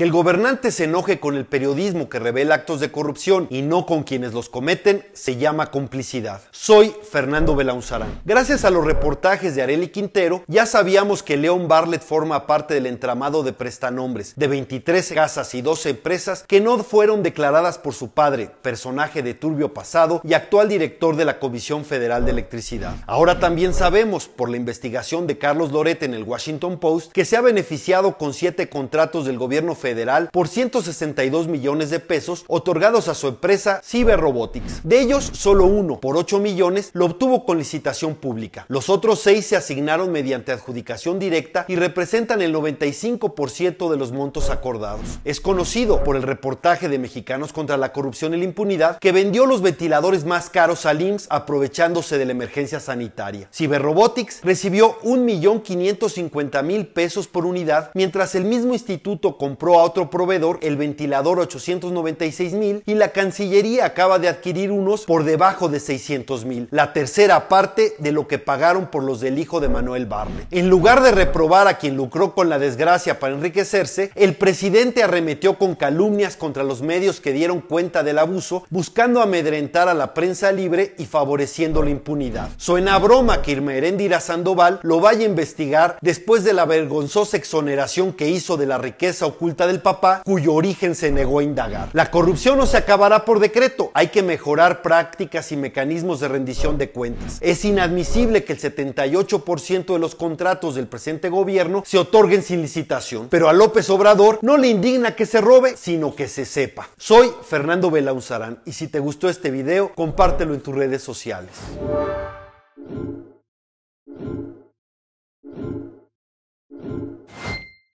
Que el gobernante se enoje con el periodismo que revela actos de corrupción y no con quienes los cometen se llama complicidad. Soy Fernando Belaunzarán. Gracias a los reportajes de Areli Quintero, ya sabíamos que León Bartlett forma parte del entramado de prestanombres de 23 casas y 12 empresas que no fueron declaradas por su padre, personaje de turbio pasado y actual director de la Comisión Federal de Electricidad. Ahora también sabemos, por la investigación de Carlos Loret en el Washington Post, que se ha beneficiado con siete contratos del gobierno federal federal por 162 millones de pesos otorgados a su empresa Cyber Robotics. De ellos, solo uno, por 8 millones, lo obtuvo con licitación pública. Los otros seis se asignaron mediante adjudicación directa y representan el 95% de los montos acordados. Es conocido por el reportaje de Mexicanos contra la Corrupción y la Impunidad que vendió los ventiladores más caros al IMSS aprovechándose de la emergencia sanitaria. Robotics recibió 1.550.000 pesos por unidad, mientras el mismo instituto compró otro proveedor el ventilador 896 mil y la Cancillería acaba de adquirir unos por debajo de 600 mil, la tercera parte de lo que pagaron por los del hijo de Manuel Barne En lugar de reprobar a quien lucró con la desgracia para enriquecerse, el presidente arremetió con calumnias contra los medios que dieron cuenta del abuso, buscando amedrentar a la prensa libre y favoreciendo la impunidad. Suena broma que Irma Erendira Sandoval lo vaya a investigar después de la vergonzosa exoneración que hizo de la riqueza oculta del papá cuyo origen se negó a indagar. La corrupción no se acabará por decreto, hay que mejorar prácticas y mecanismos de rendición de cuentas. Es inadmisible que el 78% de los contratos del presente gobierno se otorguen sin licitación, pero a López Obrador no le indigna que se robe, sino que se sepa. Soy Fernando Belauzarán y si te gustó este video, compártelo en tus redes sociales.